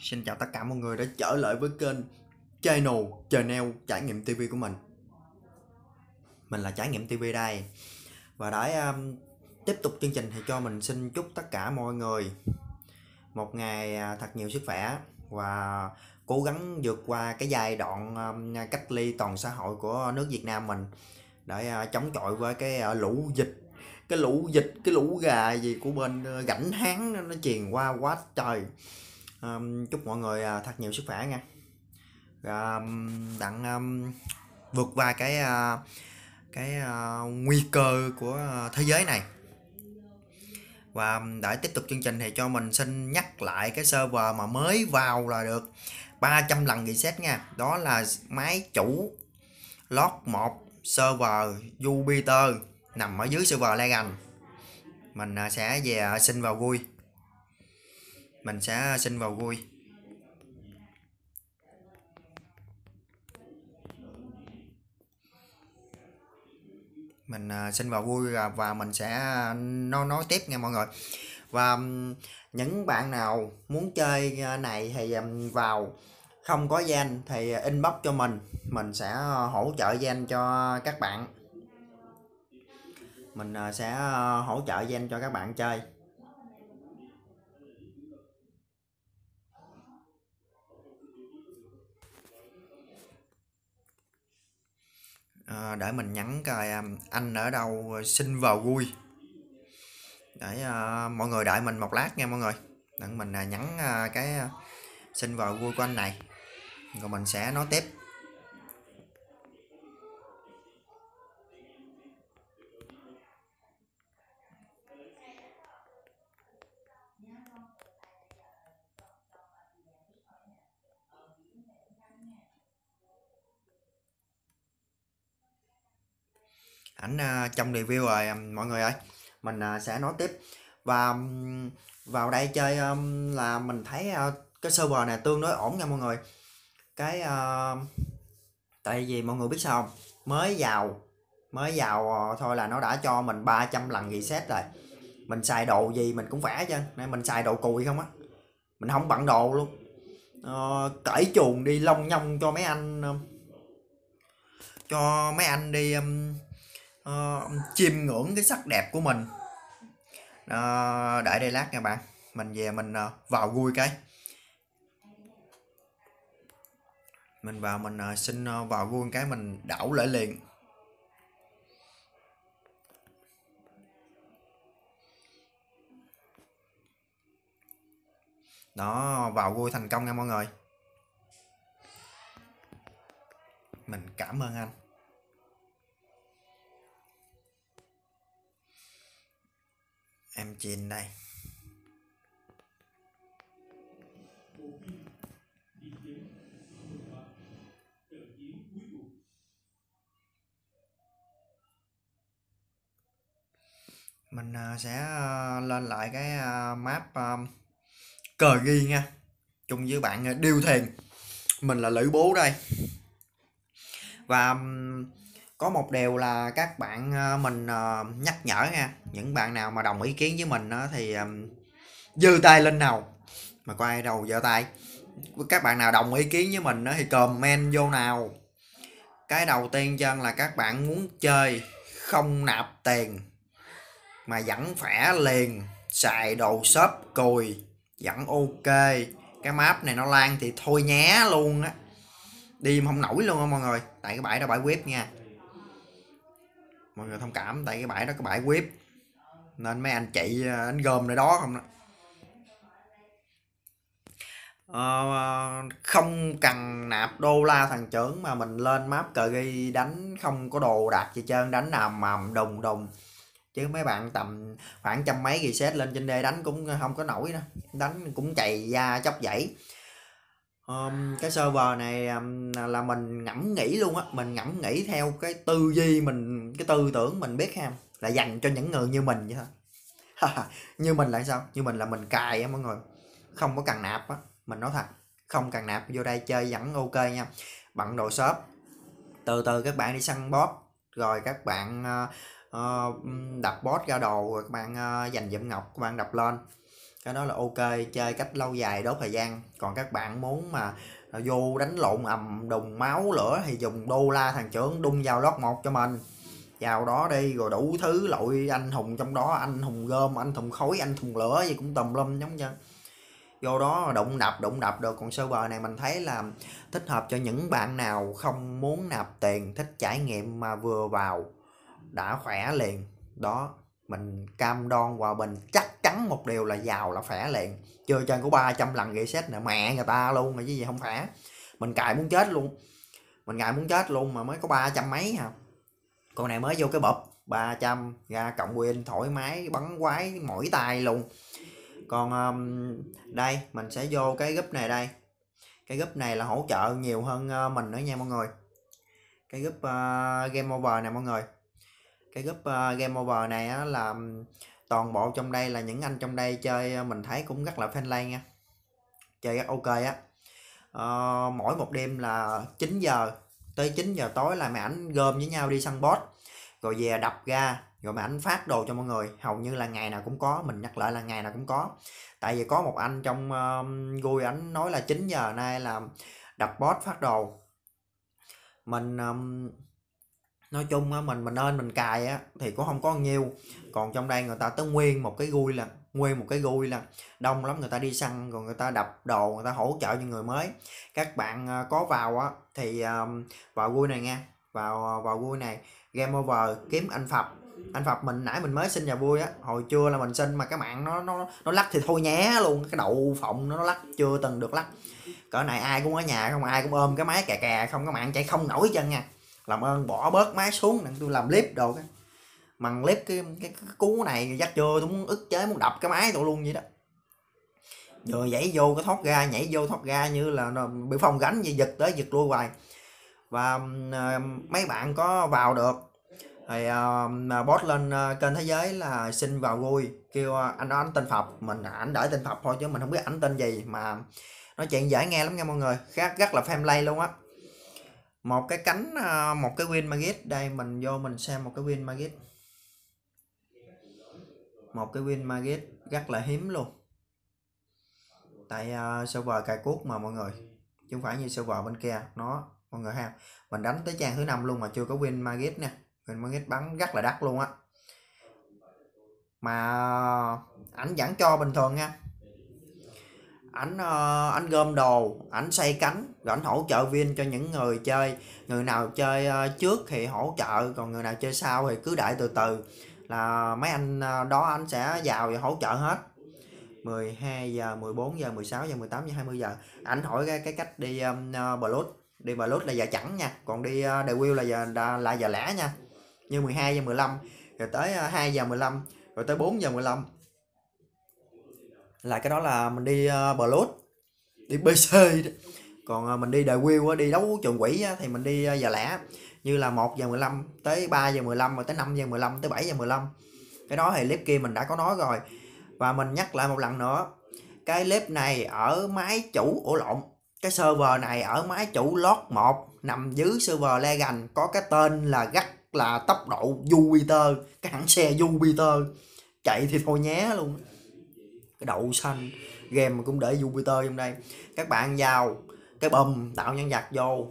xin chào tất cả mọi người đã trở lại với kênh Channel Channel Trải nghiệm TV của mình Mình là Trải nghiệm TV đây Và để um, tiếp tục chương trình thì cho mình xin chúc tất cả mọi người Một ngày à, thật nhiều sức khỏe Và cố gắng vượt qua cái giai đoạn um, cách ly toàn xã hội của nước Việt Nam mình Để uh, chống chọi với cái uh, lũ dịch cái lũ dịch cái lũ gà gì của bên uh, ờ, gảnh hán nó, nó truyền qua quá trời um, chúc mọi người uh, thật nhiều sức khỏe nha um, đặng um, vượt qua cái uh, cái uh, nguy cơ của thế giới này và để tiếp tục chương trình thì cho mình xin nhắc lại cái server mà mới vào là được 300 lần reset nha đó là máy chủ lót một server Jupiter nằm ở dưới server Legend mình sẽ về xin vào vui mình sẽ ờ, xin vào vui, mình ờ, xin vào vui và mình sẽ ờ, nói nói tiếp nha mọi người và những bạn nào muốn chơi này thì vào không có gian thì inbox cho mình mình sẽ hỗ trợ gian cho các bạn mình sẽ hỗ trợ gian cho các bạn chơi à, để mình nhắn coi à, anh ở đâu ờ, xin vào vui để à, mọi người đợi mình một lát nha mọi người để mình à, nhắn à, cái à, xin vào vui của anh này rồi mình sẽ nói tiếp ảnh trong à, review rồi à, mọi người ơi mình à, sẽ nói tiếp và vào đây chơi là mình thấy cái server này tương đối ổn nha mọi người cái tại vì mọi người biết sao không mới vào mới vào ờ, thôi là nó đã cho mình 300 lần reset rồi mình xài đồ gì mình cũng vẽ chứ nên mình xài đồ cùi không á mình không bận đồ luôn uh, cởi chuồng đi long nhông cho mấy anh cho mấy anh đi um, uh, ờ, chiêm ngưỡng cái sắc đẹp của mình uh, ờ, để đây lát nha bạn mình về mình uh, vào vui cái mình vào mình uh, xin uh, vào vui cái mình đảo lại liền đó vào vui thành công nha mọi người mình cảm ơn anh em chín đây mình à, sẽ à, lên lại cái à, map cờ ghi nha chung với bạn điêu thiền mình là lữ bố đây và có một điều là các bạn ờ, mình ờ, nhắc nhở nha những bạn nào mà đồng ý kiến với mình thì dư tay lên nào mà có ai đâu giơ tay các bạn nào đồng ý kiến với mình thì comment vô nào cái đầu tiên chân là các bạn muốn chơi không nạp tiền mà vẫn khỏe liền xài đồ shop cùi vẫn ok cái map này nó lan thì thôi nhé luôn á đi không nổi luôn á mọi người tại cái bãi đó bãi web nha mọi người thông cảm tại cái bãi đó cái bãi web nên mấy anh chị anh ờ, gom nơi đó không đó Uh, không cần nạp đô la thằng trưởng mà mình lên map cờ ghi đánh không có đồ đạc gì trơn đánh nào mầm đùng đùng chứ mấy bạn tầm khoảng trăm mấy reset lên trên đê đánh cũng không có nổi nữa đánh cũng chạy ra chóc dãy Um, cái server này um, là mình ngẫm nghĩ luôn á mình ngẫm nghĩ theo cái tư duy mình cái tư tưởng mình biết ham là dành cho những người như mình vậy thôi như mình là sao như mình là mình cài á mọi người không có cần nạp á mình nói thật không cần nạp vô đây chơi vẫn ok nha bận đồ shop từ từ các bạn đi săn bot rồi các bạn uh, đập bot ra đồ rồi các bạn uh, ờ, dành dụm ngọc các bạn đập lên cái đó là ok chơi cách lâu dài đốt thời gian còn các bạn muốn mà à, vô đánh lộn ầm đùng máu lửa thì dùng đô la thằng trưởng đung vào lót một cho mình vào đó đi rồi đủ thứ loại anh hùng trong đó anh hùng gom anh hùng khối anh hùng lửa gì cũng tùm lum giống như vô đó đụng đập đụng đập được còn server này mình thấy là thích hợp cho những bạn nào không muốn nạp tiền thích trải nghiệm mà vừa vào đã khỏe liền đó mình cam đoan hòa bình chắc chắn một điều là giàu là khỏe liền chơi trên của 300 lần gây xét nè mẹ người ta luôn mà chứ gì không khỏe mình cài muốn chết luôn mình cài muốn chết luôn mà mới có 300 mấy hả à. con này mới vô cái bập 300 ra cộng win thoải mái bắn quái mỗi tay luôn còn um, đây mình sẽ vô cái group này đây cái group này là hỗ trợ nhiều hơn uh, mình nữa nha mọi người cái group uh, game over này mọi người cái group ờ, game over này á, là toàn bộ trong đây là những anh trong đây chơi ờ, mình thấy cũng rất là friendly nha chơi rất ok á uh, mỗi một đêm là 9 giờ tới 9 giờ tối là mẹ ảnh gom với nhau đi săn bot rồi về đập ra rồi mẹ ảnh phát đồ cho mọi người hầu như là ngày nào cũng có mình nhắc lại là ngày nào cũng có tại vì có một anh trong uh, gui ảnh nói là 9 giờ nay là đập bot phát đồ mình um, nói chung á mình mình nên mình cài á thì cũng không có nhiều còn trong đây người ta tới nguyên một cái gui là nguyên một cái gui là đông lắm người ta đi săn còn người ta đập đồ người ta hỗ trợ những người mới các bạn à, có vào á thì à, vào gui này nha vào à, vào gui này game over kiếm anh phập anh phật mình nãy mình mới xin nhà vui á hồi trưa là mình xin mà cái mạng nó nó nó lắc thì thôi nhé luôn cái đậu phộng nó, nó lắc chưa từng được lắc cỡ này ai cũng ở nhà không ai cũng ôm cái máy kè kè không có mạng chạy không nổi chân nha làm ơn bỏ bớt máy xuống đừng tôi làm clip đồ cái mà clip cái, cái, cái, cái cú này dắt vô tôi muốn ức chế muốn đập cái máy tôi luôn vậy đó vừa nhảy vô cái thoát ra nhảy vô thoát ra như là bị phòng gánh gì giật tới giật lui hoài và uh, mấy bạn có vào được thì uh, ờ, boss lên uh, kênh thế giới là xin vào vui kêu uh, anh đó anh tên phật mình ảnh đợi tên phật thôi chứ mình không biết ảnh tên gì mà nói chuyện dễ nghe lắm nha mọi người khác rất là family luôn á một cái cánh à, một cái win market đây mình vô mình xem một cái win market một cái win market rất là hiếm luôn tại uh, server cài cuốc mà mọi người chứ không phải như server bên kia nó mọi người ha mình đánh tới trang thứ năm luôn mà chưa có win market nè win market bắn rất là đắt luôn á mà à, ảnh vẫn cho bình thường nha ảnh uh, gom đồ ảnh xây cánh rồi ảnh hỗ trợ viên cho những người chơi người nào chơi uh, trước thì hỗ trợ còn người nào chơi sau thì cứ đợi từ từ là mấy anh uh, đó anh sẽ vào và hỗ trợ hết 12 giờ 14 giờ 16 giờ 18 giờ 20 giờ ảnh hỏi cái, cái cách đi um, uh, blood đi blood là giờ chẵn nha còn đi uh, wheel là giờ là giờ lẻ nha như 12 giờ 15 rồi tới uh, 2 giờ 15 rồi tới 4 giờ 15 là cái đó là mình đi uh, ờ, Blood đi BC còn uh, mình đi đại quy uh, đi đấu trường quỷ á, thì mình đi uh, ờ, giờ lẻ như là 1 giờ 15 tới 3 giờ 15 rồi tới 5 giờ 15 tới 7 giờ 15 cái đó thì clip kia mình đã có nói rồi và mình nhắc lại một lần nữa cái clip này ở máy chủ ổ lộn cái server này ở máy chủ lót 1 nằm dưới server Legend có cái tên là gắt là tốc độ Jupiter cái hãng xe Jupiter chạy thì thôi nhé luôn cái đậu xanh game cũng để Jupiter trong đây các bạn vào cái bầm tạo nhân vật vô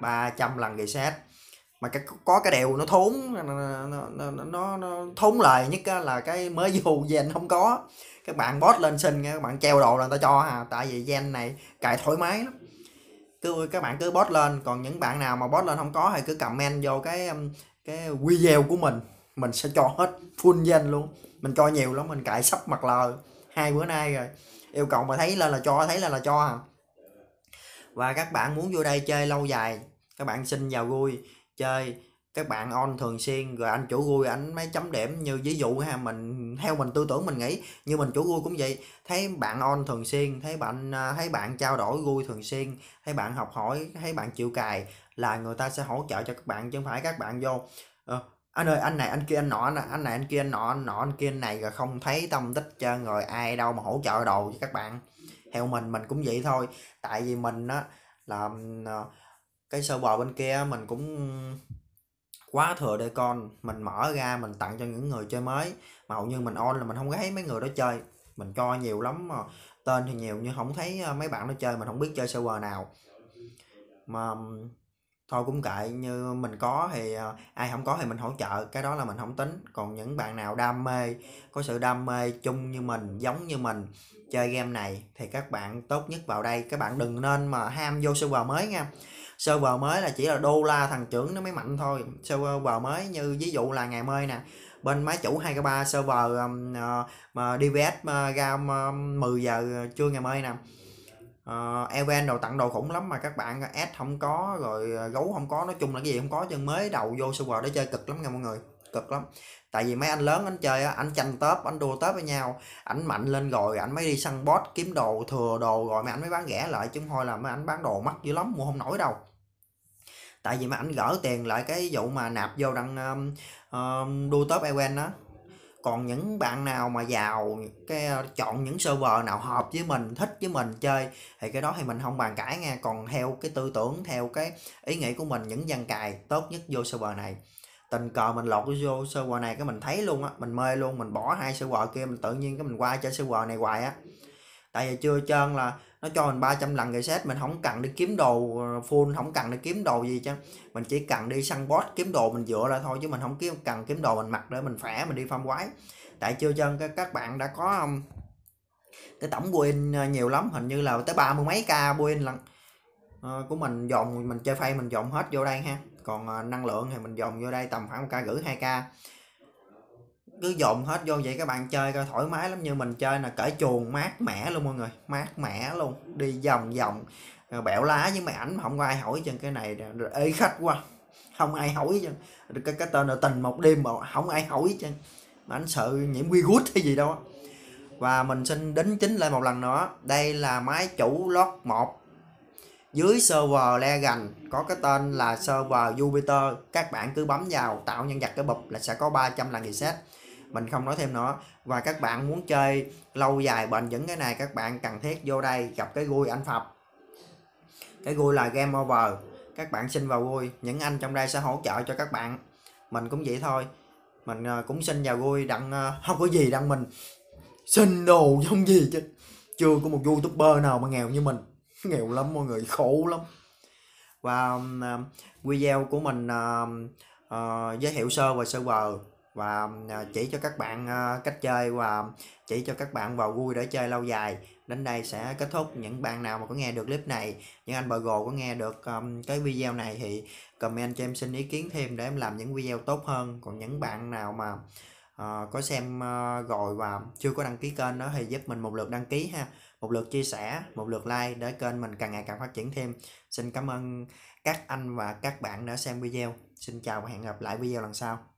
300 lần reset mà cái, có cái điều nó thốn nó, nó, nó, nó thốn lời nhất là cái mới vô gen không có các bạn bot lên xin các bạn treo đồ là người ta cho à tại vì gen này cài thoải mái lắm cứ các bạn cứ bot lên còn những bạn nào mà bot lên không có thì cứ comment vô cái um, cái video của mình mình sẽ cho hết full gen luôn mình cho nhiều lắm mình cài sắp mặt lời hai bữa nay rồi yêu cầu mà thấy là là cho thấy là là cho à và các bạn muốn vô đây chơi lâu dài các bạn xin vào vui chơi các bạn on thường xuyên rồi anh chủ vui anh mấy chấm điểm như ví dụ ha mình theo mình tư tưởng mình nghĩ như mình chủ vui cũng vậy thấy bạn on thường xuyên thấy bạn à, thấy bạn trao đổi vui thường xuyên thấy bạn học hỏi thấy bạn chịu cài là người ta sẽ hỗ trợ cho các bạn chứ không phải các bạn vô ờ, anh ơi anh này anh kia anh nọ anh này anh kia anh nọ anh nọ anh kia anh này rồi không thấy tâm tích cho người ai đâu mà hỗ trợ đồ với các bạn theo mình mình cũng vậy thôi tại vì mình á là ờ, cái sơ bò bên kia mình cũng quá thừa để con mình mở ra mình tặng cho những người chơi mới mà hầu như mình on là mình không thấy mấy người đó chơi mình cho nhiều lắm mà ờ, tên thì nhiều nhưng không thấy ờ, mấy bạn nó chơi mình không biết chơi server nào mà thôi cũng kệ như mình có thì ờ, ai không có thì mình hỗ trợ cái đó là mình không tính còn những bạn nào đam mê có sự đam mê chung như mình giống như mình chơi game này thì các bạn tốt nhất vào đây các bạn đừng nên mà ham vô server mới nha server mới là chỉ là đô la thằng trưởng nó mới mạnh thôi server mới như ví dụ là ngày mới nè bên máy chủ 2 k 3 server um, uh, mà DVS uh, ra um, 10 giờ trưa ngày mới nè uh, ờ, event đầu tặng đồ khủng lắm mà các bạn ad không có rồi ờ, gấu không có nói chung là cái gì không có chân mới đầu vô server để chơi cực lắm nha mọi người cực lắm tại vì mấy anh lớn anh chơi anh tranh tớp anh đua tớp với nhau ảnh mạnh lên rồi ảnh mới đi săn bot kiếm đồ thừa đồ rồi mà anh mới bán rẻ lại chứ thôi là mấy ảnh bán đồ mắc dữ lắm mua không nổi đâu tại vì mà anh gỡ tiền lại cái vụ mà nạp vô đăng um, um, đua tớp Ewen đó còn những bạn nào mà vào cái ờ, chọn những server nào hợp với mình thích với mình chơi thì cái đó thì mình không bàn cãi nha còn theo cái tư tưởng theo cái ý nghĩ của mình những dân cài tốt nhất vô server này tình cờ mình lọt vô server này cái mình thấy luôn á mình mê luôn mình bỏ hai server kia mình tự nhiên cái mình qua chơi server này hoài á tại vì chưa trơn là nó cho mình 300 lần reset mình không cần đi kiếm đồ ờ, full không cần đi kiếm đồ gì chứ mình chỉ cần đi săn boss kiếm đồ mình dựa ra thôi chứ mình không kiếm cần kiếm đồ mình mặc để mình khỏe mình đi farm quái tại chưa chân các bạn đã có cái tổng win ờ, nhiều lắm hình như là tới ba mươi mấy k win lần ờ, của mình dồn mình chơi phay mình dồn hết vô đây ha còn năng lượng thì mình dồn vô đây tầm khoảng một k gửi hai k cứ dồn hết vô vậy các bạn chơi coi thoải mái lắm như mình chơi là cởi chuồng mát mẻ luôn mọi người mát mẻ luôn đi vòng vòng bẹo lá với mẹ ảnh mà không có ai hỏi chân cái này rồi ê khách quá không ai hỏi chân cái cái tên là tình một đêm mà không ai hỏi chân mà anh sợ nhiễm quy gút hay gì đâu và mình xin đính chính lại một lần nữa đây là máy chủ lót 1 dưới server le gành có cái tên là server Jupiter các bạn cứ bấm vào tạo nhân vật cái bụp là sẽ có 300 lần reset mình không nói thêm nữa và các bạn muốn chơi lâu dài bền vững cái này các bạn cần thiết vô đây gặp cái gui anh phập cái gui là game over các bạn xin vào gui những anh trong đây sẽ hỗ trợ cho các bạn mình cũng vậy thôi mình ờ, cũng xin vào gui đặng ờ, không có gì đặng mình xin đồ giống gì chứ chưa có một youtuber nào mà nghèo như mình nghèo lắm mọi người khổ lắm và um, video của mình uh, uh, giới thiệu sơ về server và à, chỉ cho các bạn à, cách chơi và chỉ cho các bạn vào vui để chơi lâu dài đến đây sẽ kết thúc những bạn nào mà có nghe được clip này những anh bờ gồ có nghe được um, cái video này thì comment cho em xin ý kiến thêm để em làm những video tốt hơn còn những bạn nào mà uh, có xem uh, rồi và chưa có đăng ký kênh đó thì giúp mình một lượt đăng ký ha một lượt chia sẻ một lượt like để kênh mình càng ngày càng phát triển thêm xin cảm ơn các anh và các bạn đã xem video xin chào và hẹn gặp lại video lần sau